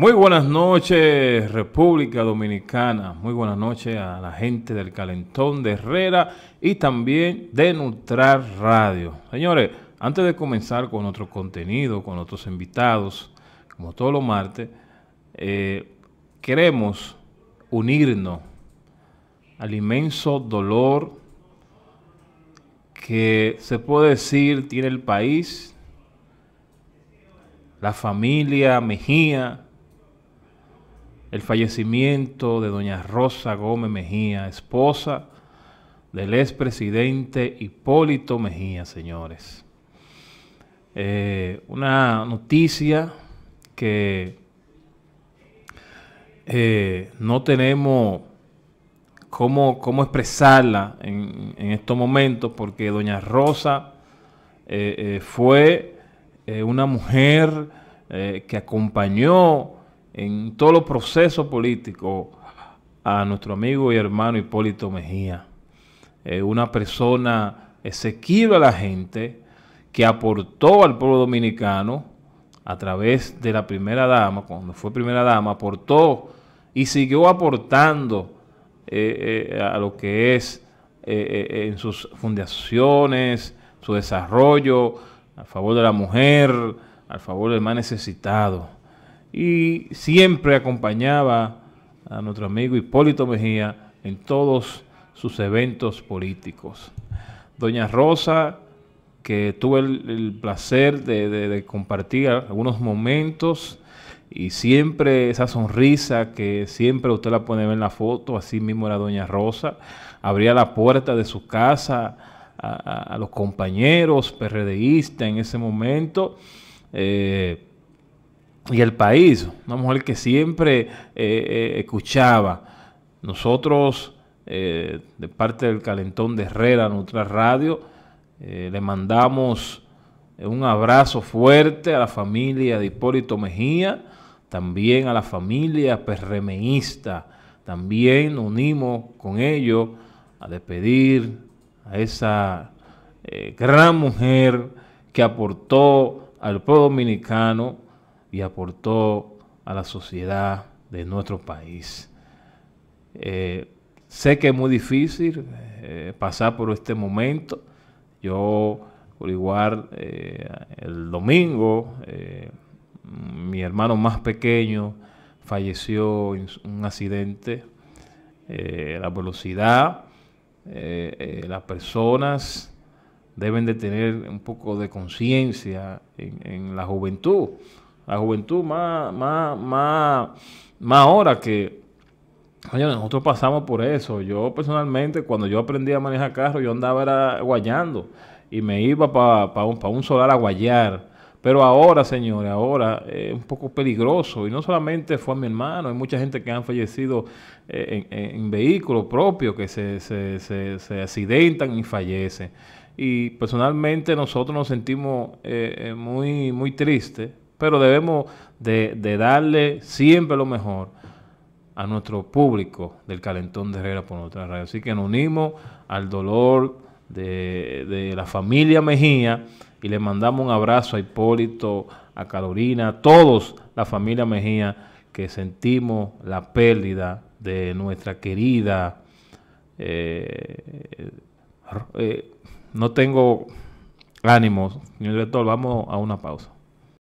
Muy buenas noches, República Dominicana. Muy buenas noches a la gente del Calentón de Herrera y también de Nutrar Radio. Señores, antes de comenzar con otro contenido, con otros invitados, como todos los martes, eh, queremos unirnos al inmenso dolor que se puede decir tiene el país, la familia Mejía, el fallecimiento de doña Rosa Gómez Mejía, esposa del expresidente Hipólito Mejía, señores. Eh, una noticia que eh, no tenemos cómo, cómo expresarla en, estos momentos, porque doña Rosa eh, fue una mujer que acompañó en todos los procesos políticos a nuestro amigo y hermano Hipólito Mejía, eh, una persona exequible a la gente que aportó al pueblo dominicano a través de la primera dama, cuando fue primera dama, aportó y siguió aportando eh, eh, a lo que es en sus fundaciones, su desarrollo, a favor de la mujer, a favor del más necesitado y siempre acompañaba a nuestro amigo Hipólito Mejía en todos sus eventos políticos. Doña Rosa, que tuve el, placer de, compartir algunos momentos y siempre esa sonrisa que siempre usted la pone en la foto, así mismo era Doña Rosa, abría la puerta de su casa a, los compañeros PRDistas en ese momento. Eh, y el país, una mujer que siempre eh, eh, escuchaba. Nosotros, eh, de parte del Calentón de Herrera, Nutra Radio, le mandamos un abrazo fuerte a la familia de Hipólito Mejía, también a la familia perremeísta. También nos unimos con ellos a despedir a esa gran mujer que aportó al pueblo dominicano y aportó a la sociedad de nuestro país. Eh, sé que es muy difícil eh, pasar por este momento. Yo, por igual, eh, el domingo, mi hermano más pequeño falleció en un accidente. la velocidad, las personas deben de tener un poco de conciencia en la juventud la juventud más, más, ahora que nosotros pasamos por eso. Yo personalmente, cuando yo aprendí a manejar carro, yo andaba era guayando y me iba para pa un, pa un solar a guayar. Pero ahora, señores, ahora es un poco peligroso. Y no solamente fue a mi hermano, hay mucha gente que han fallecido eh, en, en, propio, vehículos propios, que se, se, se, accidentan y fallecen. Y personalmente nosotros nos sentimos eh, eh, muy, muy tristes pero debemos de, darle siempre lo mejor a nuestro público del calentón de Herrera por nuestra radio. Así que nos unimos al dolor de, la familia Mejía y le mandamos un abrazo a Hipólito, a Carolina, a todos la familia Mejía que sentimos la pérdida de nuestra querida. Eh, eh, no tengo ánimos, señor director, vamos a una pausa.